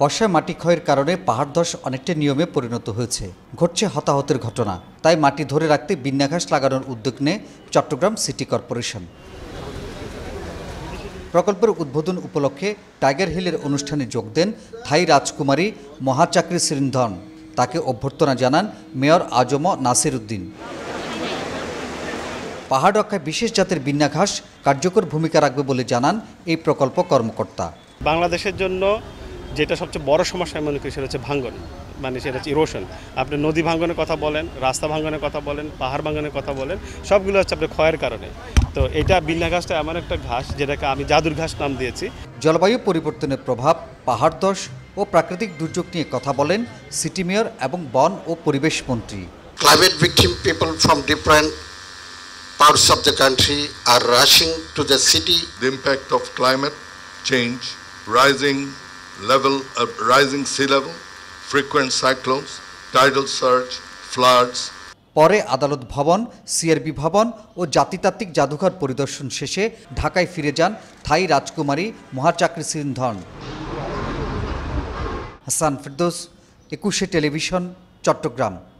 বর্ষায় মাটি ক্ষয়ের কারণে পাহাড় ধস অনেকটা নিয়মে পরিণত হয়েছে ঘটছে হতাহতের ঘটনা তাই মাটি ধরে রাখতে বিন্যাঘাস লাগানোর উদ্যোগ নেয় চট্টগ্রাম সিটি কর্পোরেশন প্রকল্পের উদ্বোধন উপলক্ষে টাইগার হিলের অনুষ্ঠানে যোগ দেন থাই রাজকুমারী মহাচাকরি সিরিন্ধন তাকে অভ্যর্থনা জানান মেয়র আজম নাসির উদ্দিন পাহাড় রক্ষায় বিশেষ জাতের বিন্যাঘাস কার্যকর ভূমিকা রাখবে বলে জানান এই প্রকল্প কর্মকর্তা বাংলাদেশের জন্য যেটা সবচেয়ে বড় সমস্যা আমি মনে করি সেটা হচ্ছে ভাঙ্গন মানে সেটা হচ্ছে ইরোশন আপনি নদী ভাঙ্গনের কথা বলেন রাস্তা ভাঙ্গনের কথা বলেন পাহাড় ভাঙ্গনের কথা বলেন সবগুলো হচ্ছে আপনার ক্ষয়ের কারণে তো এটা বিন্যা ঘাসটা এমন একটা ঘাস যেটাকে আমি জাদুর ঘাস নাম দিয়েছি জলবায়ু পরিবর্তনের প্রভাব পাহাড় দশ ও প্রাকৃতিক দুর্যোগ নিয়ে কথা বলেন সিটি মেয়র এবং বন ও পরিবেশ মন্ত্রী climate victim people from different parts of the country are rushing to the city the impact of climate change rising level, uh, rising sea level, frequent cyclones, tidal surge, floods. পরে আদালত ভবন CRB ভবন ও জাতিতাত্ত্বিক জাদুঘর পরিদর্শন শেষে ঢাকায় ফিরে যান থাই রাজকুমারী মহাচাকরি সিন্ধন হাসান ফিরদোস একুশে টেলিভিশন চট্টগ্রাম